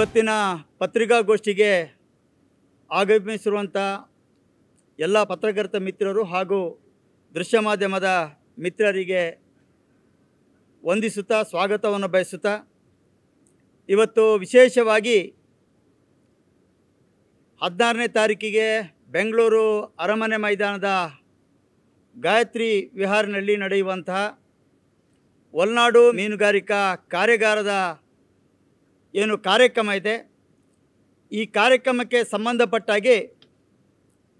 ಇವತ್ತಿನ ಪತ್ರಿಕಾಗೋಷ್ಠಿಗೆ ಆಗಮಿಸಿರುವಂಥ ಎಲ್ಲ ಪತ್ರಕರ್ತ ಮಿತ್ರರು ಹಾಗೂ ದೃಶ್ಯ ಮಾಧ್ಯಮದ ಮಿತ್ರರಿಗೆ ವಂದಿಸುತ್ತಾ ಸ್ವಾಗತವನ್ನು ಬಯಸುತ್ತಾ ಇವತ್ತು ವಿಶೇಷವಾಗಿ ಹದಿನಾರನೇ ತಾರೀಕಿಗೆ ಬೆಂಗಳೂರು ಅರಮನೆ ಮೈದಾನದ ಗಾಯತ್ರಿ ವಿಹಾರಿನಲ್ಲಿ ನಡೆಯುವಂತಹ ಒಲ್ನಾಡು ಮೀನುಗಾರಿಕಾ ಕಾರ್ಯಾಗಾರದ ಏನು ಕಾರ್ಯಕ್ರಮ ಇದೆ ಈ ಕಾರ್ಯಕ್ರಮಕ್ಕೆ ಸಂಬಂಧಪಟ್ಟಾಗಿ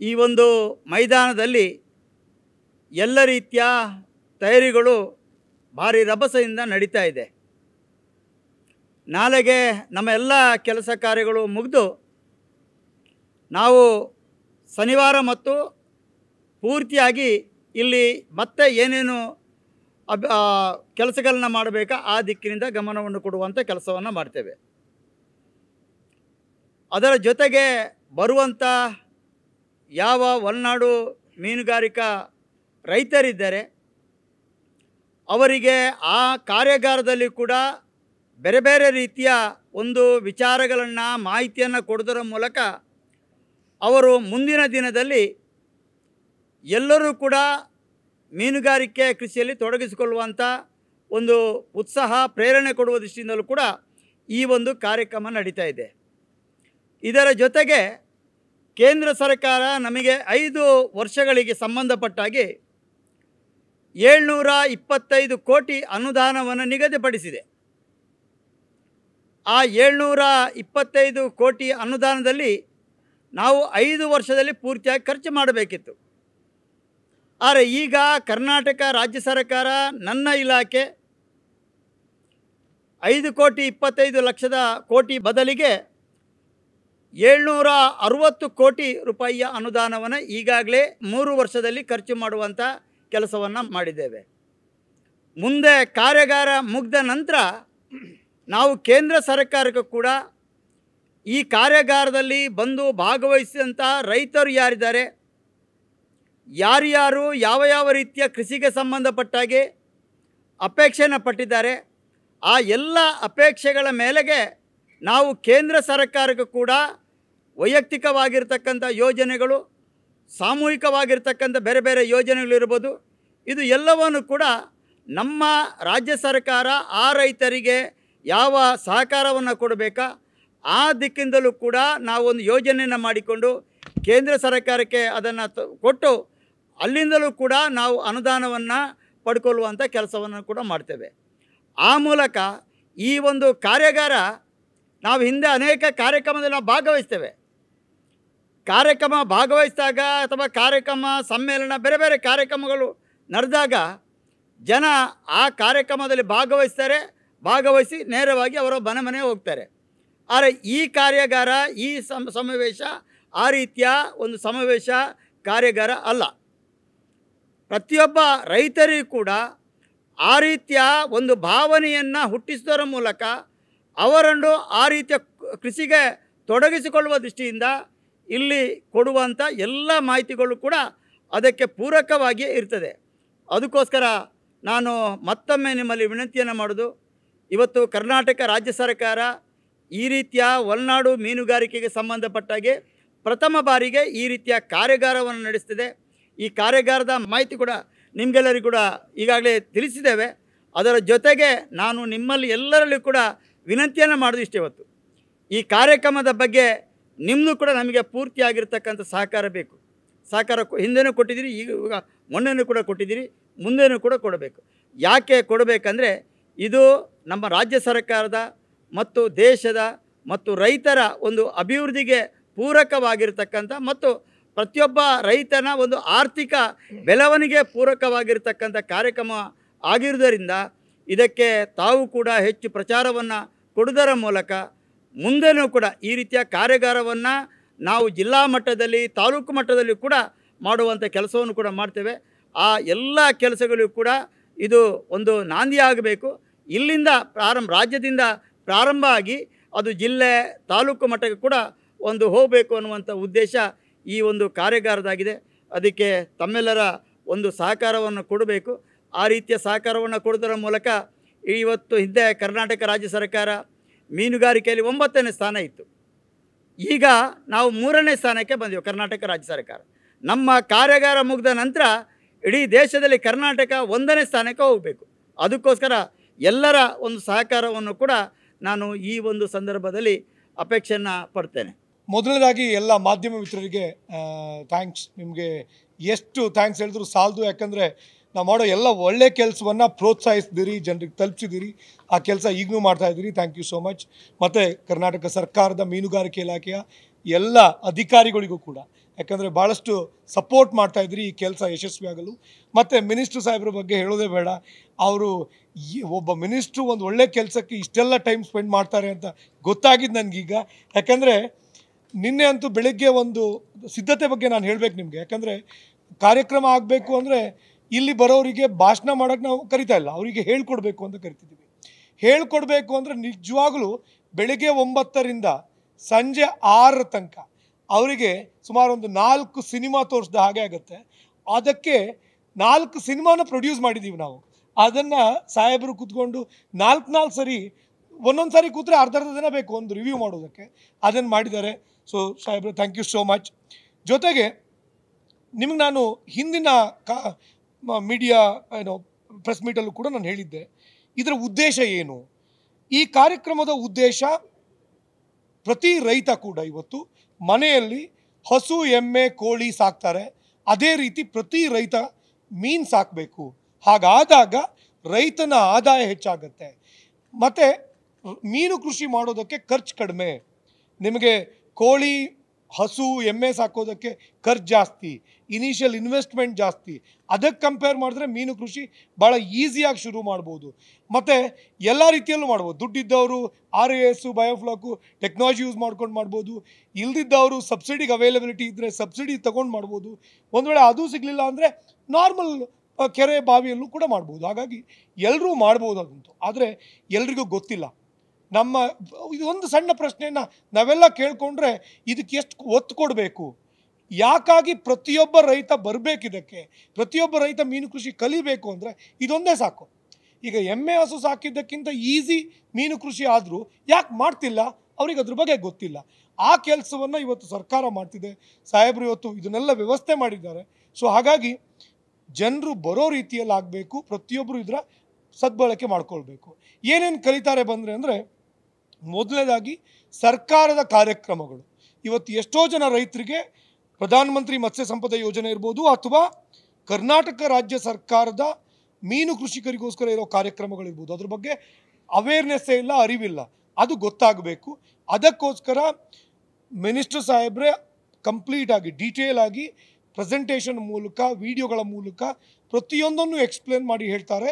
ಈ ಒಂದು ಮೈದಾನದಲ್ಲಿ ಎಲ್ಲ ರೀತಿಯ ತಯಾರಿಗಳು ಭಾರಿ ರಭಸದಿಂದ ನಡೀತಾ ಇದೆ ನಾಳೆಗೆ ನಮ್ಮ ಎಲ್ಲ ಕೆಲಸ ಕಾರ್ಯಗಳು ಮುಗಿದು ನಾವು ಶನಿವಾರ ಮತ್ತು ಪೂರ್ತಿಯಾಗಿ ಇಲ್ಲಿ ಮತ್ತೆ ಏನೇನು ಅಬ್ ಕೆಲಸಗಳನ್ನ ಮಾಡಬೇಕಾ ಆ ದಿಕ್ಕಿನಿಂದ ಗಮನವನ್ನು ಕೊಡುವಂಥ ಕೆಲಸವನ್ನು ಮಾಡ್ತೇವೆ ಅದರ ಜೊತೆಗೆ ಬರುವಂಥ ಯಾವ ಒಳನಾಡು ಮೀನುಗಾರಿಕಾ ರೈತರಿದ್ದಾರೆ ಅವರಿಗೆ ಆ ಕಾರ್ಯಾಗಾರದಲ್ಲಿ ಕೂಡ ಬೇರೆ ಬೇರೆ ರೀತಿಯ ಒಂದು ವಿಚಾರಗಳನ್ನು ಮಾಹಿತಿಯನ್ನು ಕೊಡೋದರ ಮೂಲಕ ಅವರು ಮುಂದಿನ ದಿನದಲ್ಲಿ ಎಲ್ಲರೂ ಕೂಡ ಮೀನುಗಾರಿಕೆ ಕೃಷಿಯಲ್ಲಿ ತೊಡಗಿಸಿಕೊಳ್ಳುವಂಥ ಒಂದು ಉತ್ಸಾಹ ಪ್ರೇರಣೆ ಕೊಡುವ ದೃಷ್ಟಿಯಿಂದಲೂ ಕೂಡ ಈ ಒಂದು ಕಾರ್ಯಕ್ರಮ ನಡೀತಾ ಇದೆ ಇದರ ಜೊತೆಗೆ ಕೇಂದ್ರ ಸರ್ಕಾರ ನಮಗೆ ಐದು ವರ್ಷಗಳಿಗೆ ಸಂಬಂಧಪಟ್ಟಾಗಿ ಏಳ್ನೂರ ಇಪ್ಪತ್ತೈದು ಕೋಟಿ ಅನುದಾನವನ್ನು ನಿಗದಿಪಡಿಸಿದೆ ಆ ಏಳ್ನೂರ ಇಪ್ಪತ್ತೈದು ಕೋಟಿ ಅನುದಾನದಲ್ಲಿ ನಾವು ಐದು ವರ್ಷದಲ್ಲಿ ಪೂರ್ತಿಯಾಗಿ ಖರ್ಚು ಮಾಡಬೇಕಿತ್ತು ಆದರೆ ಈಗ ಕರ್ನಾಟಕ ರಾಜ್ಯ ಸರ್ಕಾರ ನನ್ನ ಇಲಾಖೆ ಐದು ಕೋಟಿ ಇಪ್ಪತ್ತೈದು ಲಕ್ಷದ ಕೋಟಿ ಬದಲಿಗೆ ಏಳ್ನೂರ ಅರುವತ್ತು ಕೋಟಿ ರೂಪಾಯಿಯ ಅನುದಾನವನ್ನು ಈಗಾಗಲೇ ಮೂರು ವರ್ಷದಲ್ಲಿ ಖರ್ಚು ಮಾಡುವಂಥ ಕೆಲಸವನ್ನು ಮಾಡಿದ್ದೇವೆ ಮುಂದೆ ಕಾರ್ಯಾಗಾರ ಮುಗ್ದ ನಂತರ ನಾವು ಕೇಂದ್ರ ಸರ್ಕಾರಕ್ಕೂ ಕೂಡ ಈ ಕಾರ್ಯಾಗಾರದಲ್ಲಿ ಬಂದು ಭಾಗವಹಿಸಿದಂಥ ರೈತರು ಯಾರಿದ್ದಾರೆ ಯಾರ್ಯಾರು ಯಾವ ಯಾವ ರೀತಿಯ ಕೃಷಿಗೆ ಸಂಬಂಧಪಟ್ಟಾಗಿ ಅಪೇಕ್ಷೆಯನ್ನು ಪಟ್ಟಿದ್ದಾರೆ ಆ ಎಲ್ಲ ಅಪೇಕ್ಷೆಗಳ ಮೇಲೆಗೆ ನಾವು ಕೇಂದ್ರ ಸರ್ಕಾರಕ್ಕೂ ಕೂಡ ವೈಯಕ್ತಿಕವಾಗಿರ್ತಕ್ಕಂಥ ಯೋಜನೆಗಳು ಸಾಮೂಹಿಕವಾಗಿರ್ತಕ್ಕಂಥ ಬೇರೆ ಬೇರೆ ಯೋಜನೆಗಳಿರ್ಬೋದು ಇದು ಎಲ್ಲವನ್ನು ಕೂಡ ನಮ್ಮ ರಾಜ್ಯ ಸರ್ಕಾರ ಆ ರೈತರಿಗೆ ಯಾವ ಸಹಕಾರವನ್ನು ಕೊಡಬೇಕಾ ಆ ದಿಕ್ಕಿಂದಲೂ ಕೂಡ ನಾವೊಂದು ಯೋಜನೆಯನ್ನು ಮಾಡಿಕೊಂಡು ಕೇಂದ್ರ ಸರ್ಕಾರಕ್ಕೆ ಅದನ್ನು ಕೊಟ್ಟು ಅಲ್ಲಿಂದಲೂ ಕೂಡ ನಾವು ಅನುದಾನವನ್ನು ಪಡ್ಕೊಳ್ಳುವಂಥ ಕೆಲಸವನ್ನು ಕೂಡ ಮಾಡ್ತೇವೆ ಆ ಮೂಲಕ ಈ ಒಂದು ಕಾರ್ಯಾಗಾರ ನಾವು ಹಿಂದೆ ಅನೇಕ ಕಾರ್ಯಕ್ರಮದಲ್ಲಿ ನಾವು ಭಾಗವಹಿಸ್ತೇವೆ ಕಾರ್ಯಕ್ರಮ ಭಾಗವಹಿಸಿದಾಗ ಅಥವಾ ಕಾರ್ಯಕ್ರಮ ಸಮ್ಮೇಳನ ಬೇರೆ ಬೇರೆ ಕಾರ್ಯಕ್ರಮಗಳು ನಡೆದಾಗ ಜನ ಆ ಕಾರ್ಯಕ್ರಮದಲ್ಲಿ ಭಾಗವಹಿಸ್ತಾರೆ ಭಾಗವಹಿಸಿ ನೇರವಾಗಿ ಅವರ ಮನೆ ಮನೆ ಹೋಗ್ತಾರೆ ಆದರೆ ಈ ಕಾರ್ಯಾಗಾರ ಈ ಸಮಾವೇಶ ಆ ರೀತಿಯ ಒಂದು ಸಮಾವೇಶ ಕಾರ್ಯಾಗಾರ ಅಲ್ಲ ಪ್ರತಿಯೊಬ್ಬ ರೈತರಿಗೂ ಕೂಡ ಆ ರೀತಿಯ ಒಂದು ಭಾವನೆಯನ್ನು ಹುಟ್ಟಿಸೋದರ ಮೂಲಕ ಅವರನ್ನು ಆ ರೀತಿಯ ಕೃಷಿಗೆ ತೊಡಗಿಸಿಕೊಳ್ಳುವ ದೃಷ್ಟಿಯಿಂದ ಇಲ್ಲಿ ಕೊಡುವಂಥ ಎಲ್ಲ ಮಾಹಿತಿಗಳು ಕೂಡ ಅದಕ್ಕೆ ಪೂರಕವಾಗಿಯೇ ಇರ್ತದೆ ಅದಕ್ಕೋಸ್ಕರ ನಾನು ಮತ್ತೊಮ್ಮೆ ನಿಮ್ಮಲ್ಲಿ ವಿನಂತಿಯನ್ನು ಮಾಡೋದು ಇವತ್ತು ಕರ್ನಾಟಕ ರಾಜ್ಯ ಸರ್ಕಾರ ಈ ರೀತಿಯ ಒಳನಾಡು ಮೀನುಗಾರಿಕೆಗೆ ಸಂಬಂಧಪಟ್ಟಾಗೆ ಪ್ರಥಮ ಬಾರಿಗೆ ಈ ರೀತಿಯ ಕಾರ್ಯಾಗಾರವನ್ನು ನಡೆಸ್ತಿದೆ ಈ ಕಾರ್ಯಾಗಾರದ ಮಾಹಿತಿ ಕೂಡ ನಿಮಗೆಲ್ಲರಿಗೂ ಕೂಡ ಈಗಾಗಲೇ ತಿಳಿಸಿದ್ದೇವೆ ಅದರ ಜೊತೆಗೆ ನಾನು ನಿಮ್ಮಲ್ಲಿ ಎಲ್ಲರಲ್ಲೂ ಕೂಡ ವಿನಂತಿಯನ್ನು ಮಾಡೋದು ಇಷ್ಟೇ ಈ ಕಾರ್ಯಕ್ರಮದ ಬಗ್ಗೆ ನಿಮ್ಮದು ಕೂಡ ನಮಗೆ ಪೂರ್ತಿಯಾಗಿರ್ತಕ್ಕಂಥ ಸಹಕಾರ ಬೇಕು ಸಹಕಾರ ಹಿಂದೆನೂ ಕೊಟ್ಟಿದ್ದೀರಿ ಈಗ ಮೊನ್ನೆನೂ ಕೂಡ ಕೊಟ್ಟಿದ್ದೀರಿ ಮುಂದೆಯೂ ಕೂಡ ಕೊಡಬೇಕು ಯಾಕೆ ಕೊಡಬೇಕಂದರೆ ಇದು ನಮ್ಮ ರಾಜ್ಯ ಸರ್ಕಾರದ ಮತ್ತು ದೇಶದ ಮತ್ತು ರೈತರ ಒಂದು ಅಭಿವೃದ್ಧಿಗೆ ಪೂರಕವಾಗಿರ್ತಕ್ಕಂಥ ಮತ್ತು ಪ್ರತಿಯೊಬ್ಬ ರೈತನ ಒಂದು ಆರ್ಥಿಕ ಬೆಳವಣಿಗೆ ಪೂರಕವಾಗಿರತಕ್ಕಂಥ ಕಾರ್ಯಕ್ರಮ ಆಗಿರುವುದರಿಂದ ಇದಕ್ಕೆ ತಾವು ಕೂಡ ಹೆಚ್ಚು ಪ್ರಚಾರವನ್ನು ಕೊಡುವುದರ ಮೂಲಕ ಮುಂದೆನೂ ಕೂಡ ಈ ರೀತಿಯ ಕಾರ್ಯಾಗಾರವನ್ನು ನಾವು ಜಿಲ್ಲಾ ಮಟ್ಟದಲ್ಲಿ ತಾಲೂಕು ಮಟ್ಟದಲ್ಲಿ ಕೂಡ ಮಾಡುವಂಥ ಕೆಲಸವನ್ನು ಕೂಡ ಮಾಡ್ತೇವೆ ಆ ಎಲ್ಲ ಕೆಲಸಗಳಿಗೂ ಕೂಡ ಇದು ಒಂದು ನಾಂದಿಯಾಗಬೇಕು ಇಲ್ಲಿಂದ ಪ್ರಾರಂಭ ರಾಜ್ಯದಿಂದ ಪ್ರಾರಂಭ ಆಗಿ ಅದು ಜಿಲ್ಲೆ ತಾಲೂಕು ಮಟ್ಟಕ್ಕೆ ಕೂಡ ಒಂದು ಹೋಗಬೇಕು ಅನ್ನುವಂಥ ಉದ್ದೇಶ ಈ ಒಂದು ಕಾರ್ಯಾಗಾರದಾಗಿದೆ ಅದಕ್ಕೆ ತಮ್ಮೆಲ್ಲರ ಒಂದು ಸಹಕಾರವನ್ನು ಕೊಡಬೇಕು ಆ ರೀತಿಯ ಸಹಕಾರವನ್ನು ಕೊಡೋದರ ಮೂಲಕ ಇವತ್ತು ಹಿಂದೆ ಕರ್ನಾಟಕ ರಾಜ್ಯ ಸರ್ಕಾರ ಮೀನುಗಾರಿಕೆಯಲ್ಲಿ ಒಂಬತ್ತನೇ ಸ್ಥಾನ ಇತ್ತು ಈಗ ನಾವು ಮೂರನೇ ಸ್ಥಾನಕ್ಕೆ ಬಂದೆವು ಕರ್ನಾಟಕ ರಾಜ್ಯ ಸರ್ಕಾರ ನಮ್ಮ ಕಾರ್ಯಾಗಾರ ಮುಗಿದ ನಂತರ ಇಡೀ ದೇಶದಲ್ಲಿ ಕರ್ನಾಟಕ ಒಂದನೇ ಸ್ಥಾನಕ್ಕೆ ಹೋಗಬೇಕು ಅದಕ್ಕೋಸ್ಕರ ಎಲ್ಲರ ಒಂದು ಸಹಕಾರವನ್ನು ಕೂಡ ನಾನು ಈ ಒಂದು ಸಂದರ್ಭದಲ್ಲಿ ಅಪೇಕ್ಷೆಯನ್ನು ಪಡ್ತೇನೆ ಮೊದಲನೇದಾಗಿ ಎಲ್ಲ ಮಾಧ್ಯಮ ಮಿತ್ರರಿಗೆ ಥ್ಯಾಂಕ್ಸ್ ನಿಮಗೆ ಎಷ್ಟು ಥ್ಯಾಂಕ್ಸ್ ಹೇಳಿದ್ರು ಸಾಲದು ಯಾಕಂದರೆ ನಾವು ಮಾಡೋ ಎಲ್ಲ ಒಳ್ಳೆ ಕೆಲಸವನ್ನು ಪ್ರೋತ್ಸಾಹಿಸಿದಿರಿ ಜನರಿಗೆ ತಲುಪಿಸಿದಿರಿ ಆ ಕೆಲಸ ಈಗಲೂ ಮಾಡ್ತಾಯಿದ್ದೀರಿ ಥ್ಯಾಂಕ್ ಯು ಸೋ ಮಚ್ ಮತ್ತು ಕರ್ನಾಟಕ ಸರ್ಕಾರದ ಮೀನುಗಾರಿಕೆ ಇಲಾಖೆಯ ಎಲ್ಲ ಅಧಿಕಾರಿಗಳಿಗೂ ಕೂಡ ಯಾಕಂದರೆ ಭಾಳಷ್ಟು ಸಪೋರ್ಟ್ ಮಾಡ್ತಾಯಿದ್ರಿ ಈ ಕೆಲಸ ಯಶಸ್ವಿಯಾಗಲು ಮತ್ತು ಮಿನಿಸ್ಟ್ರು ಸಾಹೇಬ್ರ ಬಗ್ಗೆ ಹೇಳೋದೇ ಬೇಡ ಅವರು ಒಬ್ಬ ಮಿನಿಸ್ಟ್ರು ಒಂದು ಒಳ್ಳೆ ಕೆಲಸಕ್ಕೆ ಇಷ್ಟೆಲ್ಲ ಟೈಮ್ ಸ್ಪೆಂಡ್ ಮಾಡ್ತಾರೆ ಅಂತ ಗೊತ್ತಾಗಿದ್ದು ನನಗೀಗ ಯಾಕಂದರೆ ನಿನ್ನೆ ಅಂತೂ ಬೆಳಗ್ಗೆ ಒಂದು ಸಿದ್ಧತೆ ಬಗ್ಗೆ ನಾನು ಹೇಳಬೇಕು ನಿಮಗೆ ಯಾಕಂದರೆ ಕಾರ್ಯಕ್ರಮ ಆಗಬೇಕು ಅಂದರೆ ಇಲ್ಲಿ ಬರೋರಿಗೆ ಭಾಷಣ ಮಾಡೋಕ್ಕೆ ನಾವು ಕರಿತಾ ಇಲ್ಲ ಅವರಿಗೆ ಹೇಳ್ಕೊಡ್ಬೇಕು ಅಂತ ಕರಿತಿದ್ದೀವಿ ಹೇಳ್ಕೊಡ್ಬೇಕು ಅಂದರೆ ನಿಜವಾಗಲೂ ಬೆಳಗ್ಗೆ ಒಂಬತ್ತರಿಂದ ಸಂಜೆ ಆರರ ತನಕ ಅವರಿಗೆ ಸುಮಾರು ಒಂದು ನಾಲ್ಕು ಸಿನಿಮಾ ತೋರಿಸ್ದ ಹಾಗೆ ಆಗುತ್ತೆ ಅದಕ್ಕೆ ನಾಲ್ಕು ಸಿನಿಮಾನ ಪ್ರೊಡ್ಯೂಸ್ ಮಾಡಿದ್ದೀವಿ ನಾವು ಅದನ್ನು ಸಾಹೇಬರು ಕೂತ್ಕೊಂಡು ನಾಲ್ಕು ನಾಲ್ಕು ಸರಿ ಒಂದೊಂದು ಸಾರಿ ಕೂತ್ರೆ ಅರ್ಧ ಅರ್ಧ ದಿನ ಬೇಕು ಒಂದು ರಿವ್ಯೂ ಮಾಡೋದಕ್ಕೆ ಅದನ್ನು ಮಾಡಿದ್ದಾರೆ ಸೊ ಸಾಹೇಬ್ರೆ ಥ್ಯಾಂಕ್ ಯು ಸೋ ಮಚ್ ಜೊತೆಗೆ ನಿಮಗೆ ನಾನು ಹಿಂದಿನ ಕಾ ಮೀಡಿಯಾ ಏನು ಪ್ರೆಸ್ ಮೀಟಲ್ಲೂ ಕೂಡ ನಾನು ಹೇಳಿದ್ದೆ ಇದರ ಉದ್ದೇಶ ಏನು ಈ ಕಾರ್ಯಕ್ರಮದ ಉದ್ದೇಶ ಪ್ರತಿ ರೈತ ಕೂಡ ಇವತ್ತು ಮನೆಯಲ್ಲಿ ಹಸು ಎಮ್ಮೆ ಕೋಳಿ ಸಾಕ್ತಾರೆ ಅದೇ ರೀತಿ ಪ್ರತಿ ರೈತ ಮೀನು ಸಾಕಬೇಕು ಹಾಗಾದಾಗ ರೈತನ ಆದಾಯ ಹೆಚ್ಚಾಗತ್ತೆ ಮತ್ತು ಮೀನು ಕೃಷಿ ಮಾಡೋದಕ್ಕೆ ಖರ್ಚು ಕಡಿಮೆ ನಿಮಗೆ ಕೋಳಿ ಹಸು ಎಮ್ಮೆ ಸಾಕೋದಕ್ಕೆ ಖರ್ಚು ಜಾಸ್ತಿ ಇನಿಷಿಯಲ್ ಇನ್ವೆಸ್ಟ್ಮೆಂಟ್ ಜಾಸ್ತಿ ಅದಕ್ಕೆ ಕಂಪೇರ್ ಮಾಡಿದ್ರೆ ಮೀನು ಕೃಷಿ ಭಾಳ ಈಸಿಯಾಗಿ ಶುರು ಮಾಡ್ಬೋದು ಮತ್ತು ಎಲ್ಲ ರೀತಿಯಲ್ಲೂ ಮಾಡ್ಬೋದು ದುಡ್ಡಿದ್ದವರು R A S biofloc technology use ಮಾಡ್ಕೊಂಡು ಮಾಡ್ಬೋದು ಇಲ್ದಿದ್ದವರು ಸಬ್ಸಿಡಿಗೆ ಅವೈಲಬಿಲಿಟಿ ಇದ್ದರೆ ಸಬ್ಸಿಡಿ ತೊಗೊಂಡು ಮಾಡ್ಬೋದು ಒಂದು ವೇಳೆ ಅದು ಸಿಗಲಿಲ್ಲ ಅಂದರೆ ನಾರ್ಮಲ್ ಕೆರೆ ಬಾವಿಯಲ್ಲೂ ಕೂಡ ಮಾಡ್ಬೋದು ಹಾಗಾಗಿ ಎಲ್ಲರೂ ಮಾಡ್ಬೋದು ಅದಂತೂ ಆದರೆ ಎಲ್ರಿಗೂ ಗೊತ್ತಿಲ್ಲ ನಮ್ಮ ಇದೊಂದು ಸಣ್ಣ ಪ್ರಶ್ನೆಯನ್ನು ನಾವೆಲ್ಲ ಕೇಳಿಕೊಂಡ್ರೆ ಇದಕ್ಕೆ ಎಷ್ಟು ಒತ್ತು ಕೊಡಬೇಕು ಯಾಕಾಗಿ ಪ್ರತಿಯೊಬ್ಬ ರೈತ ಬರಬೇಕಿದಕ್ಕೆ ಪ್ರತಿಯೊಬ್ಬ ರೈತ ಮೀನು ಕೃಷಿ ಕಲಿಬೇಕು ಅಂದರೆ ಇದೊಂದೇ ಸಾಕು ಈಗ ಎಮ್ಮೆ ಹಸು ಸಾಕಿದ್ದಕ್ಕಿಂತ ಈಸಿ ಮೀನು ಕೃಷಿ ಆದರೂ ಯಾಕೆ ಮಾಡ್ತಿಲ್ಲ ಅವ್ರಿಗೆ ಅದ್ರ ಬಗ್ಗೆ ಗೊತ್ತಿಲ್ಲ ಆ ಕೆಲಸವನ್ನು ಇವತ್ತು ಸರ್ಕಾರ ಮಾಡ್ತಿದೆ ಸಾಹೇಬರು ಇವತ್ತು ಇದನ್ನೆಲ್ಲ ವ್ಯವಸ್ಥೆ ಮಾಡಿದ್ದಾರೆ ಸೊ ಹಾಗಾಗಿ ಜನರು ಬರೋ ರೀತಿಯಲ್ಲಿ ಆಗಬೇಕು ಪ್ರತಿಯೊಬ್ಬರು ಇದರ ಸದ್ಬಳಕೆ ಮಾಡ್ಕೊಳ್ಬೇಕು ಏನೇನು ಕಲಿತಾರೆ ಬಂದರೆ ಅಂದರೆ ಮೊದಲನೇದಾಗಿ ಸರ್ಕಾರದ ಕಾರ್ಯಕ್ರಮಗಳು ಇವತ್ತು ಎಷ್ಟೋ ಜನ ರೈತರಿಗೆ ಪ್ರಧಾನಮಂತ್ರಿ ಮತ್ಸ್ಯ ಸಂಪದ ಯೋಜನೆ ಇರ್ಬೋದು ಅಥವಾ ಕರ್ನಾಟಕ ರಾಜ್ಯ ಸರ್ಕಾರದ ಮೀನು ಕೃಷಿಕರಿಗೋಸ್ಕರ ಇರೋ ಕಾರ್ಯಕ್ರಮಗಳಿರ್ಬೋದು ಅದ್ರ ಬಗ್ಗೆ ಅವೇರ್ನೆಸ್ಸೇ ಇಲ್ಲ ಅರಿವಿಲ್ಲ ಅದು ಗೊತ್ತಾಗಬೇಕು ಅದಕ್ಕೋಸ್ಕರ ಮಿನಿಸ್ಟರ್ ಸಾಹೇಬ್ರೆ ಕಂಪ್ಲೀಟಾಗಿ ಡೀಟೇಲ್ ಆಗಿ ಪ್ರೆಸೆಂಟೇಷನ್ ಮೂಲಕ ವಿಡಿಯೋಗಳ ಮೂಲಕ ಪ್ರತಿಯೊಂದನ್ನು ಎಕ್ಸ್ಪ್ಲೇನ್ ಮಾಡಿ ಹೇಳ್ತಾರೆ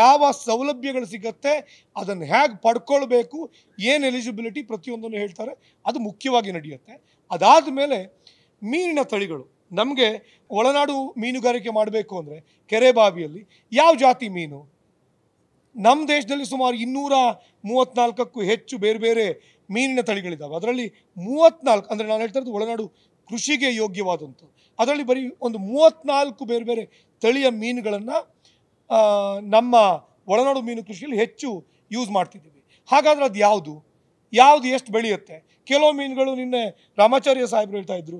ಯಾವ ಸೌಲಭ್ಯಗಳು ಸಿಗತ್ತೆ ಅದನ್ನು ಹೇಗೆ ಪಡ್ಕೊಳ್ಬೇಕು ಏನು ಎಲಿಜಿಬಿಲಿಟಿ ಪ್ರತಿಯೊಂದನ್ನು ಹೇಳ್ತಾರೆ ಅದು ಮುಖ್ಯವಾಗಿ ನಡೆಯುತ್ತೆ ಅದಾದ ಮೇಲೆ ಮೀನಿನ ತಳಿಗಳು ನಮಗೆ ಒಳನಾಡು ಮೀನುಗಾರಿಕೆ ಮಾಡಬೇಕು ಅಂದರೆ ಕೆರೆ ಬಾವಿಯಲ್ಲಿ ಯಾವ ಜಾತಿ ಮೀನು ನಮ್ಮ ದೇಶದಲ್ಲಿ ಸುಮಾರು ಇನ್ನೂರ ಮೂವತ್ತ್ನಾಲ್ಕಕ್ಕೂ ಹೆಚ್ಚು ಬೇರೆ ಬೇರೆ ಮೀನಿನ ತಳಿಗಳಿದ್ದಾವೆ ಅದರಲ್ಲಿ ಮೂವತ್ತ್ನಾಲ್ಕು ಅಂದರೆ ನಾನು ಹೇಳ್ತಾ ಇರೋದು ಒಳನಾಡು ಕೃಷಿಗೆ ಯೋಗ್ಯವಾದಂಥದ್ದು ಅದರಲ್ಲಿ ಬರೀ ಒಂದು ಮೂವತ್ತ್ನಾಲ್ಕು ಬೇರೆ ಬೇರೆ ತಳಿಯ ಮೀನುಗಳನ್ನು ನಮ್ಮ ಒಳನಾಡು ಮೀನು ಕೃಷಿಯಲ್ಲಿ ಹೆಚ್ಚು ಯೂಸ್ ಮಾಡ್ತಿದ್ದೀವಿ ಹಾಗಾದರೆ ಅದು ಯಾವುದು ಯಾವುದು ಎಷ್ಟು ಬೆಳೆಯುತ್ತೆ ಕೆಲವು ಮೀನುಗಳು ನಿನ್ನೆ ರಾಮಾಚಾರ್ಯ ಸಾಹೇಬರು ಹೇಳ್ತಾ ಇದ್ರು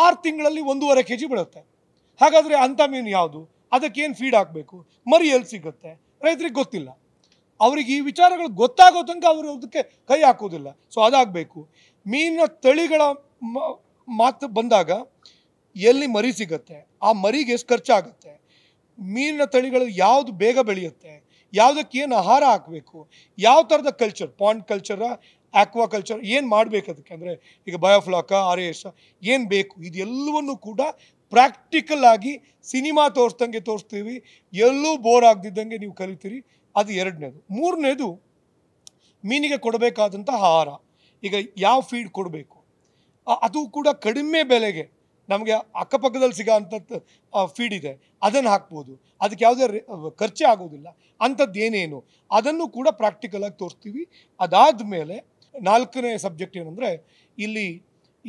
ಆರು ತಿಂಗಳಲ್ಲಿ ಒಂದೂವರೆ ಕೆ ಜಿ ಬೀಳುತ್ತೆ ಹಾಗಾದರೆ ಅಂಥ ಮೀನು ಯಾವುದು ಅದಕ್ಕೇನು ಫೀಡ್ ಹಾಕಬೇಕು ಮರಿ ಎಲ್ಲಿ ಸಿಗುತ್ತೆ ರೈತರಿಗೆ ಗೊತ್ತಿಲ್ಲ ಅವ್ರಿಗೆ ಈ ವಿಚಾರಗಳು ಗೊತ್ತಾಗೋ ತನಕ ಅವರು ಅದಕ್ಕೆ ಕೈ ಹಾಕೋದಿಲ್ಲ ಸೊ ಅದಾಗಬೇಕು ಮೀನಿನ ತಳಿಗಳ ಮಾತು ಬಂದಾಗ ಎಲ್ಲಿ ಮರಿ ಸಿಗುತ್ತೆ ಆ ಮರಿಗೆ ಎಷ್ಟು ಖರ್ಚಾಗುತ್ತೆ ಮೀನಿನ ತಳಿಗಳು ಯಾವುದು ಬೇಗ ಬೆಳೆಯುತ್ತೆ ಯಾವುದಕ್ಕೆ ಏನು ಆಹಾರ ಹಾಕಬೇಕು ಯಾವ ಥರದ culture pond culture aqua culture ಏನು ಮಾಡಬೇಕು ಅದಕ್ಕೆ ಅಂದರೆ ಈಗ ಬಯೋಫ್ಲಾಕ ಆರ್ ಎಸ್ ಏನು ಬೇಕು ಇದೆಲ್ಲವನ್ನೂ ಕೂಡ ಪ್ರಾಕ್ಟಿಕಲ್ ಆಗಿ ಸಿನಿಮಾ ತೋರಿಸ್ದಂಗೆ ತೋರಿಸ್ತೀವಿ ಎಲ್ಲೂ ಬೋರ್ ಆಗದಿದ್ದಂಗೆ ನೀವು ಕಲಿತೀರಿ ಅದು ಎರಡನೇದು ಮೂರನೇದು ಮೀನಿಗೆ ಕೊಡಬೇಕಾದಂಥ ಆಹಾರ ಈಗ ಯಾವ ಫೀಡ್ ಕೊಡಬೇಕು ಅದು ಕೂಡ ಕಡಿಮೆ ಬೆಲೆಗೆ ನಮಗೆ ಅಕ್ಕಪಕ್ಕದಲ್ಲಿ ಸಿಗೋ ಅಂಥದ್ದು ಫೀಡ್ ಇದೆ ಅದನ್ನು ಹಾಕ್ಬೋದು ಅದಕ್ಕೆ ಯಾವುದೇ ಖರ್ಚೆ ಆಗೋದಿಲ್ಲ ಅಂಥದ್ದು ಏನೇನು ಅದನ್ನು ಕೂಡ ಪ್ರಾಕ್ಟಿಕಲಾಗಿ ತೋರಿಸ್ತೀವಿ ಅದಾದ ಮೇಲೆ ನಾಲ್ಕನೇ ಸಬ್ಜೆಕ್ಟ್ ಏನಂದರೆ ಇಲ್ಲಿ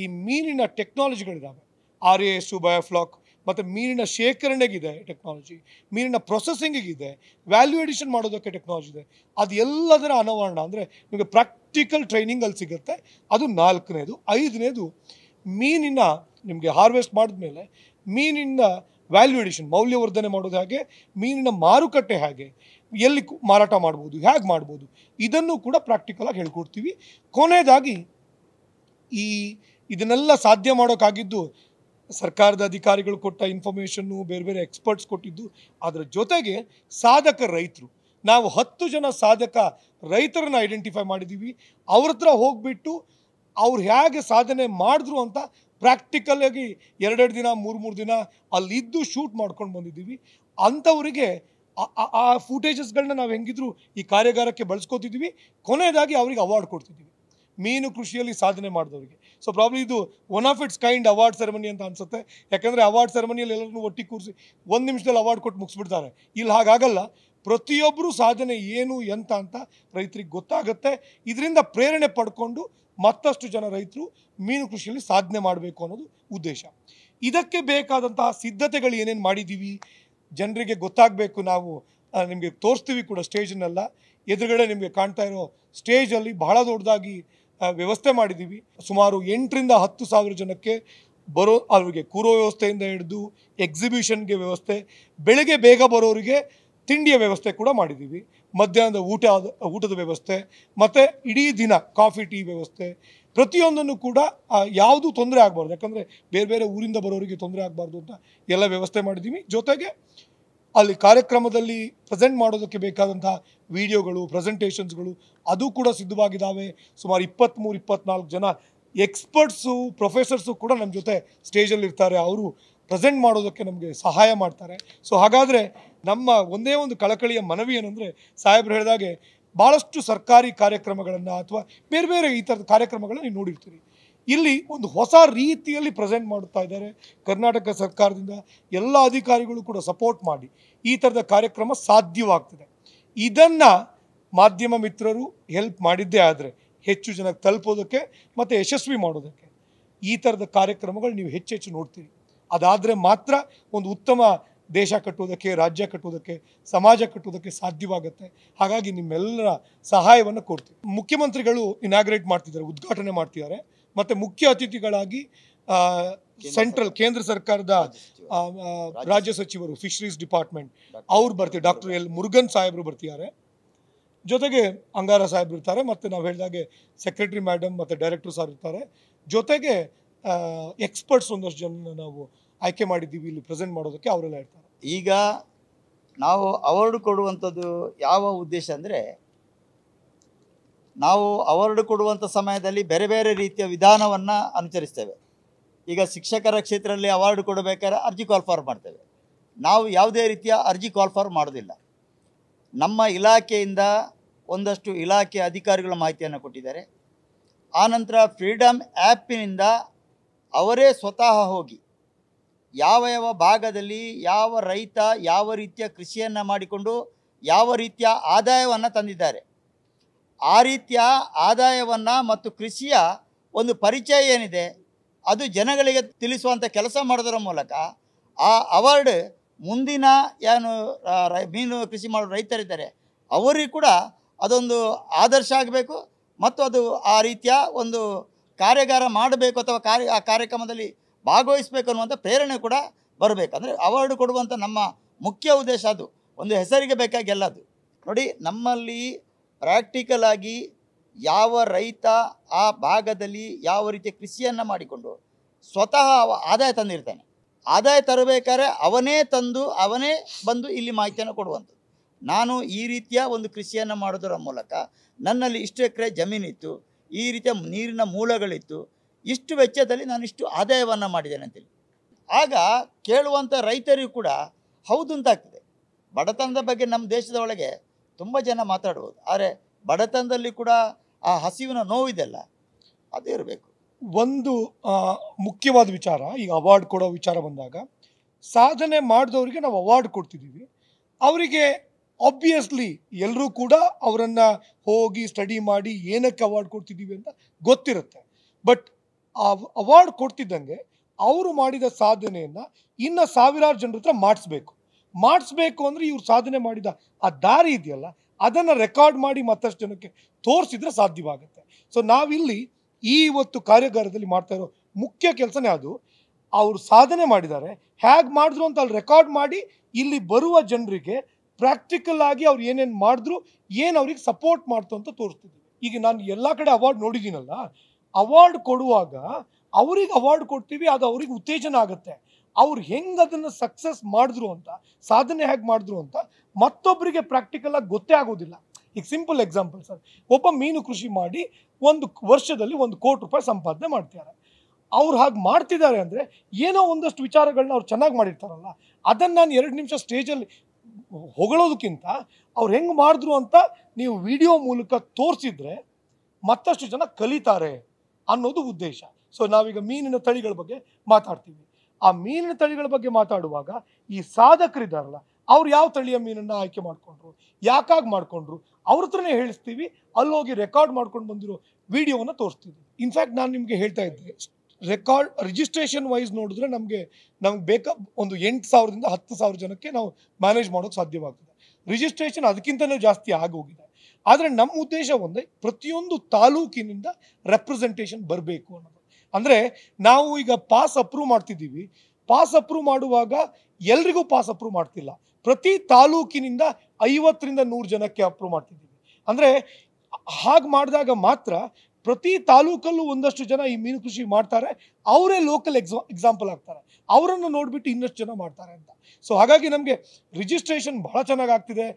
ಈ ಮೀನಿನ ಟೆಕ್ನಾಲಜಿಗಳಿದ್ದಾವೆ ಆರ್ ಎ ಎಸ್ಸು ಬಯೋಫ್ಲಾಕ್ ಮತ್ತು ಮೀನಿನ ಶೇಖರಣೆಗಿದೆ ಟೆಕ್ನಾಲಜಿ ಮೀನಿನ ಪ್ರೊಸೆಸಿಂಗಿಗಿದೆ ವ್ಯಾಲ್ಯೂ ಎಡಿಷನ್ ಮಾಡೋದಕ್ಕೆ ಟೆಕ್ನಾಲಜಿ ಇದೆ ಅದು ಎಲ್ಲದರ ಅನಾವರಣ ಅಂದರೆ ನಿಮಗೆ ಪ್ರಾಕ್ಟಿಕಲ್ ಟ್ರೈನಿಂಗಲ್ಲಿ ಸಿಗುತ್ತೆ ಅದು ನಾಲ್ಕನೇದು ಐದನೇದು ಮೀನಿನ ನಿಮಗೆ ಹಾರ್ವೆಸ್ಟ್ ಮಾಡಿದ್ಮೇಲೆ ಮೀನಿನ ವ್ಯಾಲ್ಯೂ ಮೌಲ್ಯವರ್ಧನೆ ಮಾಡೋದು ಹಾಗೆ ಮೀನಿನ ಮಾರುಕಟ್ಟೆ ಹಾಗೆ ಎಲ್ಲಿ ಮಾರಾಟ ಮಾಡ್ಬೋದು ಹೇಗೆ ಮಾಡ್ಬೋದು ಇದನ್ನು ಕೂಡ ಪ್ರಾಕ್ಟಿಕಲಾಗಿ ಹೇಳ್ಕೊಡ್ತೀವಿ ಕೊನೆಯದಾಗಿ ಈ ಇದನ್ನೆಲ್ಲ ಸಾಧ್ಯ ಮಾಡೋಕ್ಕಾಗಿದ್ದು ಸರ್ಕಾರದ ಅಧಿಕಾರಿಗಳು ಕೊಟ್ಟ ಇನ್ಫಾರ್ಮೇಷನ್ನು ಬೇರೆ ಬೇರೆ ಎಕ್ಸ್ಪರ್ಟ್ಸ್ ಕೊಟ್ಟಿದ್ದು ಅದರ ಜೊತೆಗೆ ಸಾಧಕ ರೈತರು ನಾವು ಹತ್ತು ಜನ ಸಾಧಕ ರೈತರನ್ನು ಐಡೆಂಟಿಫೈ ಮಾಡಿದ್ದೀವಿ ಅವ್ರ ಹತ್ರ ಹೋಗಿಬಿಟ್ಟು ಅವ್ರು ಹೇಗೆ ಸಾಧನೆ ಮಾಡಿದ್ರು ಅಂತ ಪ್ರಾಕ್ಟಿಕಲ್ ಎರಡೆರಡು ದಿನ ಮೂರು ಮೂರು ದಿನ ಅಲ್ಲಿದ್ದು ಶೂಟ್ ಮಾಡ್ಕೊಂಡು ಬಂದಿದ್ದೀವಿ ಅಂಥವರಿಗೆ ಆ ಫುಟೇಜಸ್ಗಳನ್ನ ನಾವು ಹೆಂಗಿದ್ರು ಈ ಕಾರ್ಯಾಗಾರಕ್ಕೆ ಬಳಸ್ಕೊತಿದ್ದೀವಿ ಕೊನೆಯದಾಗಿ ಅವರಿಗೆ ಅವಾರ್ಡ್ ಕೊಡ್ತಿದ್ದೀವಿ ಮೀನು ಕೃಷಿಯಲ್ಲಿ ಸಾಧನೆ ಮಾಡಿದವರಿಗೆ ಸೊ ಪ್ರಾಬ್ಲಿ ಇದು one of its kind award ceremony ಅಂತ ಅನ್ಸುತ್ತೆ ಯಾಕಂದರೆ ಅವಾರ್ಡ್ ಸೆರೆಮನಿಯಲ್ಲಿ ಎಲ್ಲರನ್ನೂ ಒಟ್ಟಿಗೆ ಕೂರಿಸಿ ಒಂದು ನಿಮಿಷದಲ್ಲಿ ಅವಾರ್ಡ್ ಕೊಟ್ಟು ಮುಗಿಸ್ಬಿಡ್ತಾರೆ ಇಲ್ಲಿ ಹಾಗಾಗಲ್ಲ ಪ್ರತಿಯೊಬ್ಬರು ಸಾಧನೆ ಏನು ಎಂತ ಅಂತ ರೈತರಿಗೆ ಗೊತ್ತಾಗುತ್ತೆ ಇದರಿಂದ ಪ್ರೇರಣೆ ಪಡ್ಕೊಂಡು ಮತ್ತಷ್ಟು ಜನ ರೈತರು ಮೀನು ಕೃಷಿಯಲ್ಲಿ ಸಾಧನೆ ಮಾಡಬೇಕು ಅನ್ನೋದು ಉದ್ದೇಶ ಇದಕ್ಕೆ ಬೇಕಾದಂತಹ ಸಿದ್ಧತೆಗಳು ಏನೇನು ಮಾಡಿದ್ದೀವಿ ಜನರಿಗೆ ಗೊತ್ತಾಗಬೇಕು ನಾವು ನಿಮಗೆ ತೋರಿಸ್ತೀವಿ ಕೂಡ ಸ್ಟೇಜ್ನೆಲ್ಲ ಎದುರುಗಡೆ ನಿಮಗೆ ಕಾಣ್ತಾ ಇರೋ ಸ್ಟೇಜಲ್ಲಿ ಬಹಳ ದೊಡ್ಡದಾಗಿ ವ್ಯವಸ್ಥೆ ಮಾಡಿದ್ದೀವಿ ಸುಮಾರು ಎಂಟರಿಂದ ಹತ್ತು ಸಾವಿರ ಜನಕ್ಕೆ ಬರೋ ಅವರಿಗೆ ಕೂರೋ ವ್ಯವಸ್ಥೆಯಿಂದ ಹಿಡಿದು ಎಕ್ಸಿಬಿಷನ್ಗೆ ವ್ಯವಸ್ಥೆ ಬೆಳಗ್ಗೆ ಬೇಗ ಬರೋರಿಗೆ ತಿಂಡಿಯ ವ್ಯವಸ್ಥೆ ಕೂಡ ಮಾಡಿದ್ದೀವಿ ಮಧ್ಯಾಹ್ನದ ಊಟ ಊಟದ ವ್ಯವಸ್ಥೆ ಮತ್ತು ಇಡೀ ದಿನ ಕಾಫಿ ಟೀ ವ್ಯವಸ್ಥೆ ಪ್ರತಿಯೊಂದನ್ನು ಕೂಡ ಯಾವುದು ತೊಂದರೆ ಆಗಬಾರ್ದು ಯಾಕಂದರೆ ಬೇರೆ ಬೇರೆ ಊರಿಂದ ಬರೋರಿಗೆ ತೊಂದರೆ ಆಗಬಾರ್ದು ಅಂತ ಎಲ್ಲ ವ್ಯವಸ್ಥೆ ಮಾಡಿದ್ದೀವಿ ಜೊತೆಗೆ ಅಲ್ಲಿ ಕಾರ್ಯಕ್ರಮದಲ್ಲಿ ಪ್ರೆಸೆಂಟ್ ಮಾಡೋದಕ್ಕೆ ಬೇಕಾದಂಥ ವಿಡಿಯೋಗಳು ಪ್ರೆಸೆಂಟೇಷನ್ಸ್ಗಳು ಅದು ಕೂಡ ಸಿದ್ಧವಾಗಿದ್ದಾವೆ ಸುಮಾರು ಇಪ್ಪತ್ತ್ಮೂರು ಇಪ್ಪತ್ತ್ನಾಲ್ಕು ಜನ ಎಕ್ಸ್ಪರ್ಟ್ಸು ಪ್ರೊಫೆಸರ್ಸು ಕೂಡ ನಮ್ಮ ಜೊತೆ ಸ್ಟೇಜಲ್ಲಿರ್ತಾರೆ ಇರ್ತಾರೆ ಅವರು ಪ್ರೆಸೆಂಟ್ ಮಾಡೋದಕ್ಕೆ ನಮಗೆ ಸಹಾಯ ಮಾಡ್ತಾರೆ ಸೊ ಹಾಗಾದರೆ ನಮ್ಮ ಒಂದೇ ಒಂದು ಕಳಕಳಿಯ ಮನವಿ ಏನಂದರೆ ಸಾಹೇಬರು ಹೇಳಿದಾಗೆ ಭಾಳಷ್ಟು ಸರ್ಕಾರಿ ಕಾರ್ಯಕ್ರಮಗಳನ್ನು ಅಥವಾ ಬೇರೆ ಬೇರೆ ಈ ಥರದ ಕಾರ್ಯಕ್ರಮಗಳನ್ನ ನೀವು ನೋಡಿರ್ತೀರಿ ಇಲ್ಲಿ ಒಂದು ಹೊಸ ರೀತಿಯಲ್ಲಿ ಪ್ರೆಸೆಂಟ್ ಮಾಡುತ್ತಾ ಇದ್ದಾರೆ ಕರ್ನಾಟಕ ಸರ್ಕಾರದಿಂದ ಎಲ್ಲ ಅಧಿಕಾರಿಗಳು ಕೂಡ ಸಪೋರ್ಟ್ ಮಾಡಿ ಈ ಥರದ ಕಾರ್ಯಕ್ರಮ ಸಾಧ್ಯವಾಗ್ತದೆ ಇದನ್ನು ಮಾಧ್ಯಮ ಮಿತ್ರರು ಹೆಲ್ಪ್ ಮಾಡಿದ್ದೇ ಆದರೆ ಹೆಚ್ಚು ಜನಕ್ಕೆ ತಲುಪೋದಕ್ಕೆ ಮತ್ತು ಯಶಸ್ವಿ ಮಾಡೋದಕ್ಕೆ ಈ ಥರದ ಕಾರ್ಯಕ್ರಮಗಳು ನೀವು ಹೆಚ್ಚೆಚ್ಚು ನೋಡ್ತೀರಿ ಅದಾದರೆ ಮಾತ್ರ ಒಂದು ಉತ್ತಮ ದೇಶ ಕಟ್ಟುವುದಕ್ಕೆ ರಾಜ್ಯ ಕಟ್ಟುವುದಕ್ಕೆ ಸಮಾಜ ಕಟ್ಟುವುದಕ್ಕೆ ಸಾಧ್ಯವಾಗುತ್ತೆ ಹಾಗಾಗಿ ನಿಮ್ಮೆಲ್ಲರ ಸಹಾಯವನ್ನು ಕೋರ್ತೀವಿ ಮುಖ್ಯಮಂತ್ರಿಗಳು ಇನಾಗ್ರೇಟ್ ಮಾಡ್ತಿದ್ದಾರೆ ಉದ್ಘಾಟನೆ ಮಾಡ್ತಿದ್ದಾರೆ ಮತ್ತು ಮುಖ್ಯ ಅತಿಥಿಗಳಾಗಿ ಸೆಂಟ್ರಲ್ ಕೇಂದ್ರ ಸರ್ಕಾರದ ರಾಜ್ಯ ಸಚಿವರು ಫಿಶರೀಸ್ ಡಿಪಾರ್ಟ್ಮೆಂಟ್ ಅವ್ರು ಬರ್ತೀವಿ ಡಾಕ್ಟರ್ ಎಲ್ ಮುರುಗನ್ ಸಾಹೇಬರು ಬರ್ತಿದ್ದಾರೆ ಜೊತೆಗೆ ಅಂಗಾರ ಸಾಹೇಬ್ರು ಇರ್ತಾರೆ ಮತ್ತು ನಾವು ಹೇಳಿದಾಗೆ ಸೆಕ್ರೆಟರಿ ಮೇಡಮ್ ಮತ್ತು ಡೈರೆಕ್ಟರ್ ಸರ್ ಇರ್ತಾರೆ ಜೊತೆಗೆ ಎಕ್ಸ್ಪರ್ಟ್ಸ್ ಒಂದಷ್ಟು ಜನ ನಾವು ಆಯ್ಕೆ ಮಾಡಿದ್ದೀವಿ ಇಲ್ಲಿ ಪ್ರೆಸೆಂಟ್ ಮಾಡೋದಕ್ಕೆ ಅವರೆಲ್ಲ ಹೇಳ್ತಾರೆ ಈಗ ನಾವು ಅವಾರ್ಡ್ ಕೊಡುವಂಥದ್ದು ಯಾವ ಉದ್ದೇಶ ಅಂದರೆ ನಾವು ಅವಾರ್ಡ್ ಕೊಡುವಂಥ ಸಮಯದಲ್ಲಿ ಬೇರೆ ಬೇರೆ ರೀತಿಯ ವಿಧಾನವನ್ನು ಅನುಸರಿಸ್ತೇವೆ ಈಗ ಶಿಕ್ಷಕರ ಕ್ಷೇತ್ರದಲ್ಲಿ ಅವಾರ್ಡ್ ಕೊಡಬೇಕಾದ್ರೆ ಅರ್ಜಿ ಕಾಲ್ ಫಾರ್ ಮಾಡ್ತೇವೆ ನಾವು ಯಾವುದೇ ರೀತಿಯ ಅರ್ಜಿ ಕಾಲ್ ಫಾರ್ ಮಾಡೋದಿಲ್ಲ ನಮ್ಮ ಇಲಾಖೆಯಿಂದ ಒಂದಷ್ಟು ಇಲಾಖೆ ಅಧಿಕಾರಿಗಳ ಮಾಹಿತಿಯನ್ನು ಕೊಟ್ಟಿದ್ದಾರೆ ಆನಂತರ ಫ್ರೀಡಮ್ ಆ್ಯಪಿನಿಂದ ಅವರೇ ಸ್ವತಃ ಹೋಗಿ ಯಾವ ಯಾವ ಭಾಗದಲ್ಲಿ ಯಾವ ರೈತ ಯಾವ ರೀತಿಯ ಕೃಷಿಯನ್ನು ಮಾಡಿಕೊಂಡು ಯಾವ ರೀತಿಯ ಆದಾಯವನ್ನು ತಂದಿದ್ದಾರೆ ಆ ರೀತಿಯ ಆದಾಯವನ್ನು ಮತ್ತು ಕೃಷಿಯ ಒಂದು ಪರಿಚಯ ಏನಿದೆ ಅದು ಜನಗಳಿಗೆ ತಿಳಿಸುವಂಥ ಕೆಲಸ ಮಾಡೋದರ ಮೂಲಕ ಆ ಅವಾರ್ಡ್ ಮುಂದಿನ ಏನು ಮೀನು ಕೃಷಿ ಮಾಡೋ ರೈತರಿದ್ದಾರೆ ಅವರಿಗೂ ಕೂಡ ಅದೊಂದು ಆದರ್ಶ ಆಗಬೇಕು ಮತ್ತು ಅದು ಆ ರೀತಿಯ ಒಂದು ಕಾರ್ಯಾಗಾರ ಮಾಡಬೇಕು ಅಥವಾ ಕಾರ್ಯ ಆ ಕಾರ್ಯಕ್ರಮದಲ್ಲಿ ಭಾಗವಹಿಸಬೇಕು ಅನ್ನುವಂಥ ಪ್ರೇರಣೆ ಕೂಡ ಬರಬೇಕಂದರೆ ಅವಾರ್ಡ್ ಕೊಡುವಂಥ ನಮ್ಮ ಮುಖ್ಯ ಉದ್ದೇಶ ಅದು ಒಂದು ಹೆಸರಿಗೆ ಬೇಕಾಗಿ ಎಲ್ಲದು ನೋಡಿ ನಮ್ಮಲ್ಲಿ ಪ್ರಾಕ್ಟಿಕಲ್ ಆಗಿ ಯಾವ ರೈತ ಆ ಭಾಗದಲ್ಲಿ ಯಾವ ರೀತಿಯ ಕೃಷಿಯನ್ನು ಮಾಡಿಕೊಂಡು ಸ್ವತಃ ಆದಾಯ ತಂದಿರ್ತಾನೆ ಆದಾಯ ತರಬೇಕಾದ್ರೆ ಅವನೇ ತಂದು ಅವನೇ ಬಂದು ಇಲ್ಲಿ ಮಾಹಿತಿಯನ್ನು ಕೊಡುವಂಥದ್ದು ನಾನು ಈ ರೀತಿಯ ಒಂದು ಕೃಷಿಯನ್ನು ಮಾಡೋದರ ಮೂಲಕ ನನ್ನಲ್ಲಿ ಇಷ್ಟು ಎಕರೆ ಜಮೀನಿತ್ತು ಈ ರೀತಿಯ ನೀರಿನ ಮೂಲಗಳಿತ್ತು ಇಷ್ಟು ವೆಚ್ಚದಲ್ಲಿ ನಾನು ಇಷ್ಟು ಆದಾಯವನ್ನು ಮಾಡಿದ್ದೇನೆ ಅಂತೇಳಿ ಆಗ ಕೇಳುವಂಥ ರೈತರಿಗೂ ಕೂಡ ಹೌದು ಅಂತಾಗ್ತದೆ ಬಡತನದ ಬಗ್ಗೆ ನಮ್ಮ ದೇಶದ ಒಳಗೆ ತುಂಬ ಜನ ಮಾತಾಡ್ಬೋದು ಆದರೆ ಬಡತನದಲ್ಲಿ ಕೂಡ ಆ ಹಸಿವಿನ ನೋವಿದೆಲ್ಲ ಅದೇ ಇರಬೇಕು ಒಂದು ಮುಖ್ಯವಾದ ವಿಚಾರ ಈಗ ಅವಾರ್ಡ್ ಕೊಡೋ ವಿಚಾರ ಬಂದಾಗ ಸಾಧನೆ ಮಾಡಿದವರಿಗೆ ನಾವು ಅವಾರ್ಡ್ ಕೊಡ್ತಿದ್ದೀವಿ ಅವರಿಗೆ ಆಬ್ವಿಯಸ್ಲಿ ಎಲ್ಲರೂ ಕೂಡ ಅವರನ್ನು ಹೋಗಿ ಸ್ಟಡಿ ಮಾಡಿ ಏನಕ್ಕೆ ಅವಾರ್ಡ್ ಕೊಡ್ತಿದ್ದೀವಿ ಅಂತ ಗೊತ್ತಿರುತ್ತೆ ಬಟ್ ಆ ಅವಾರ್ಡ್ ಕೊಡ್ತಿದ್ದಂಗೆ ಅವರು ಮಾಡಿದ ಸಾಧನೆಯನ್ನು ಇನ್ನು ಸಾವಿರಾರು ಜನರ ಹತ್ರ ಮಾಡಿಸ್ಬೇಕು ಮಾಡಿಸ್ಬೇಕು ಅಂದರೆ ಇವ್ರು ಸಾಧನೆ ಮಾಡಿದ ಆ ದಾರಿ ಇದೆಯಲ್ಲ ಅದನ್ನು ರೆಕಾರ್ಡ್ ಮಾಡಿ ಮತ್ತಷ್ಟು ಜನಕ್ಕೆ ತೋರಿಸಿದ್ರೆ ಸಾಧ್ಯವಾಗುತ್ತೆ ಸೊ ನಾವಿಲ್ಲಿ ಈ ಇವತ್ತು ಕಾರ್ಯಾಗಾರದಲ್ಲಿ ಮಾಡ್ತಾ ಇರೋ ಮುಖ್ಯ ಕೆಲಸನೇ ಅದು ಅವರು ಸಾಧನೆ ಮಾಡಿದ್ದಾರೆ ಹೇಗೆ ಮಾಡಿದ್ರು ಅಂತ ಅಲ್ಲಿ ರೆಕಾರ್ಡ್ ಮಾಡಿ ಇಲ್ಲಿ ಬರುವ ಜನರಿಗೆ ಪ್ರಾಕ್ಟಿಕಲ್ ಆಗಿ ಅವ್ರು ಏನೇನು ಮಾಡಿದ್ರು ಏನು ಅವ್ರಿಗೆ ಸಪೋರ್ಟ್ ಮಾಡ್ತು ಅಂತ ತೋರಿಸ್ತಿದ್ವಿ ಈಗ ನಾನು ಎಲ್ಲ ಕಡೆ ಅವಾರ್ಡ್ ನೋಡಿದ್ದೀನಲ್ಲ ಅವಾರ್ಡ್ ಕೊಡುವಾಗ ಅವ್ರಿಗೆ ಅವಾರ್ಡ್ ಕೊಡ್ತೀವಿ ಅದು ಅವ್ರಿಗೆ ಉತ್ತೇಜನ ಆಗುತ್ತೆ ಅವ್ರು ಹೆಂಗೆ ಅದನ್ನು ಸಕ್ಸಸ್ ಮಾಡಿದ್ರು ಅಂತ ಸಾಧನೆ ಹೇಗೆ ಮಾಡಿದ್ರು ಅಂತ ಮತ್ತೊಬ್ಬರಿಗೆ ಪ್ರಾಕ್ಟಿಕಲಾಗಿ ಗೊತ್ತೇ ಆಗೋದಿಲ್ಲ ಈಗ ಸಿಂಪಲ್ ಎಕ್ಸಾಂಪಲ್ ಸರ್ ಒಬ್ಬ ಮೀನು ಕೃಷಿ ಮಾಡಿ ಒಂದು ವರ್ಷದಲ್ಲಿ ಒಂದು ಕೋಟಿ ರೂಪಾಯಿ ಸಂಪಾದನೆ ಮಾಡ್ತಿದ್ದಾರೆ ಅವ್ರು ಹಾಗೆ ಮಾಡ್ತಿದ್ದಾರೆ ಅಂದರೆ ಏನೋ ಒಂದಷ್ಟು ವಿಚಾರಗಳನ್ನ ಅವ್ರು ಚೆನ್ನಾಗಿ ಮಾಡಿರ್ತಾರಲ್ಲ ಅದನ್ನು ನಾನು ಎರಡು ನಿಮಿಷ ಸ್ಟೇಜಲ್ಲಿ ಹೊಗಳೋದಕ್ಕಿಂತ ಅವ್ರು ಹೆಂಗೆ ಮಾಡಿದ್ರು ಅಂತ ನೀವು ವಿಡಿಯೋ ಮೂಲಕ ತೋರಿಸಿದ್ರೆ ಮತ್ತಷ್ಟು ಜನ ಕಲಿತಾರೆ ಅನ್ನೋದು ಉದ್ದೇಶ ಸೊ ನಾವೀಗ ಮೀನಿನ ತಳಿಗಳ ಬಗ್ಗೆ ಮಾತಾಡ್ತೀವಿ ಆ ಮೀನಿನ ತಳಿಗಳ ಬಗ್ಗೆ ಮಾತಾಡುವಾಗ ಈ ಸಾಧಕರಿದ್ದಾರಲ್ಲ ಅವ್ರು ಯಾವ ತಳಿಯ ಮೀನನ್ನು ಆಯ್ಕೆ ಮಾಡಿಕೊಂಡ್ರು ಯಾಕಾಗಿ ಮಾಡಿಕೊಂಡ್ರು ಅವ್ರ ಹತ್ರನೇ ಹೇಳಿಸ್ತೀವಿ ಅಲ್ಲೋಗಿ ರೆಕಾರ್ಡ್ ಮಾಡ್ಕೊಂಡು ಬಂದಿರೋ ವಿಡಿಯೋವನ್ನು ತೋರಿಸ್ತೀವಿ ಇನ್ಫ್ಯಾಕ್ಟ್ ನಾನು ನಿಮಗೆ ಹೇಳ್ತಾ ಇದ್ದೆ ರೆಕಾರ್ಡ್ ರಿಜಿಸ್ಟ್ರೇಷನ್ ವೈಸ್ ನೋಡಿದ್ರೆ ನಮಗೆ ನಮ್ಗೆ ಬೇಕಾ ಒಂದು ಎಂಟು ಸಾವಿರದಿಂದ ಹತ್ತು ಸಾವಿರ ಜನಕ್ಕೆ ನಾವು ಮ್ಯಾನೇಜ್ ಮಾಡೋಕ್ಕೆ ಸಾಧ್ಯವಾಗ್ತದೆ ರಿಜಿಸ್ಟ್ರೇಷನ್ ಅದಕ್ಕಿಂತಲೂ ಜಾಸ್ತಿ ಆಗೋಗಿದೆ ಆದರೆ ನಮ್ಮ ಉದ್ದೇಶ ಒಂದೇ ಪ್ರತಿಯೊಂದು ತಾಲೂಕಿನಿಂದ ರೆಪ್ರೆಸೆಂಟೇಷನ್ ಬರಬೇಕು ಅನ್ನೋದು ಅಂದರೆ ನಾವು ಈಗ ಪಾಸ್ ಅಪ್ರೂವ್ ಮಾಡ್ತಿದ್ದೀವಿ ಪಾಸ್ ಅಪ್ರೂವ್ ಮಾಡುವಾಗ ಎಲ್ರಿಗೂ ಪಾಸ್ ಅಪ್ರೂವ್ ಮಾಡ್ತಿಲ್ಲ ಪ್ರತಿ ತಾಲೂಕಿನಿಂದ ಐವತ್ತರಿಂದ ನೂರು ಜನಕ್ಕೆ ಅಪ್ರೂವ್ ಮಾಡ್ತಿದ್ದೀವಿ ಅಂದರೆ ಹಾಗೆ ಮಾಡಿದಾಗ ಮಾತ್ರ ಪ್ರತಿ ತಾಲೂಕಲ್ಲೂ ಒಂದಷ್ಟು ಜನ ಈ ಮೀನು ಕೃಷಿ ಮಾಡ್ತಾರೆ ಅವರೇ ಲೋಕಲ್ ಎಕ್ಸಾ ಎಕ್ಸಾಂಪಲ್ ಆಗ್ತಾರೆ ಅವರನ್ನು ನೋಡಿಬಿಟ್ಟು ಇನ್ನಷ್ಟು ಜನ ಮಾಡ್ತಾರೆ ಅಂತ ಸೊ ಹಾಗಾಗಿ ನಮಗೆ ರಿಜಿಸ್ಟ್ರೇಷನ್ ಬಹಳ ಚೆನ್ನಾಗಿ ಆಗ್ತಿದೆ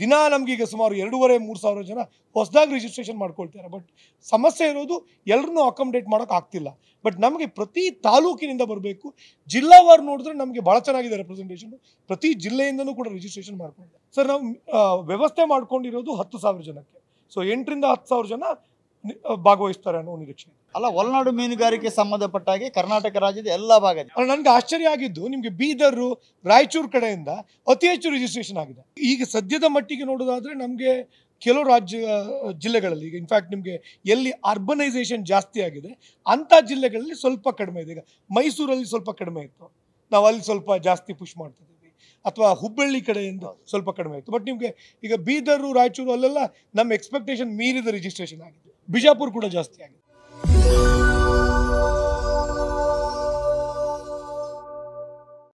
ದಿನ ನಮಗೀಗ ಸುಮಾರು ಎರಡೂವರೆ ಮೂರು ಸಾವಿರ ಜನ ಹೊಸದಾಗಿ ರಿಜಿಸ್ಟ್ರೇಷನ್ ಮಾಡ್ಕೊಳ್ತಾರೆ ಬಟ್ ಸಮಸ್ಯೆ ಇರೋದು ಎಲ್ಲರನ್ನೂ ಅಕಾಮಡೇಟ್ ಮಾಡೋಕೆ ಆಗ್ತಿಲ್ಲ ಬಟ್ ನಮಗೆ ಪ್ರತಿ ತಾಲೂಕಿನಿಂದ ಬರಬೇಕು ಜಿಲ್ಲಾವಾರು ನೋಡಿದ್ರೆ ನಮಗೆ ಭಾಳ ಚೆನ್ನಾಗಿದೆ ರೆಪ್ರೆಸೆಂಟೇಷನ್ ಪ್ರತಿ ಜಿಲ್ಲೆಯಿಂದನೂ ಕೂಡ ರಿಜಿಸ್ಟ್ರೇಷನ್ ಮಾಡ್ಕೊಂಡಿದೆ ಸರ್ ನಾವು ವ್ಯವಸ್ಥೆ ಮಾಡ್ಕೊಂಡಿರೋದು ಹತ್ತು ಸಾವಿರ ಜನಕ್ಕೆ ಸೊ ಎಂಟರಿಂದ ಹತ್ತು ಸಾವಿರ ಜನ ಭಾಗವಹಿಸ್ತಾರೆ ಅನ್ನೋ ನಿರೀಕ್ಷೆ ಅಲ್ಲ ಒಳನಾಡು ಮೀನುಗಾರಿಕೆ ಹಾಗೆ ಕರ್ನಾಟಕ ರಾಜ್ಯದ ಎಲ್ಲ ಇದೆ ನನಗೆ ಆಶ್ಚರ್ಯ ಆಗಿದ್ದು ನಿಮಗೆ ಬೀದರು ರಾಯಚೂರು ಕಡೆಯಿಂದ ಅತಿ ಹೆಚ್ಚು ರಿಜಿಸ್ಟ್ರೇಷನ್ ಆಗಿದೆ ಈಗ ಸದ್ಯದ ಮಟ್ಟಿಗೆ ನೋಡೋದಾದ್ರೆ ನಮಗೆ ಕೆಲವು ರಾಜ್ಯ ಜಿಲ್ಲೆಗಳಲ್ಲಿ ಈಗ ಇನ್ಫ್ಯಾಕ್ಟ್ ನಿಮಗೆ ಎಲ್ಲಿ ಅರ್ಬನೈಸೇಷನ್ ಜಾಸ್ತಿ ಆಗಿದೆ ಅಂಥ ಜಿಲ್ಲೆಗಳಲ್ಲಿ ಸ್ವಲ್ಪ ಕಡಿಮೆ ಇದೆ ಈಗ ಮೈಸೂರಲ್ಲಿ ಸ್ವಲ್ಪ ಕಡಿಮೆ ಇತ್ತು ನಾವು ಅಲ್ಲಿ ಸ್ವಲ್ಪ ಜಾಸ್ತಿ ಪುಷ್ ಮಾಡ್ತಿದ್ದೀವಿ ಅಥವಾ ಹುಬ್ಬಳ್ಳಿ ಕಡೆಯಿಂದ ಸ್ವಲ್ಪ ಕಡಿಮೆ ಇತ್ತು ಬಟ್ ನಿಮಗೆ ಈಗ ಬೀದರ್ ರಾಯಚೂರು ಅಲ್ಲೆಲ್ಲ ನಮ್ಮ ಎಕ್ಸ್ಪೆಕ್ಟೇಷನ್ ಮೀರಿದ ರಿಜಿಸ್ಟ್ರೇಷನ್ ಆಗಿದೆ ಬಿಜಾಪುರ ಕೂಡ ಜಾಸ್ತಿ ಆಗಿದೆ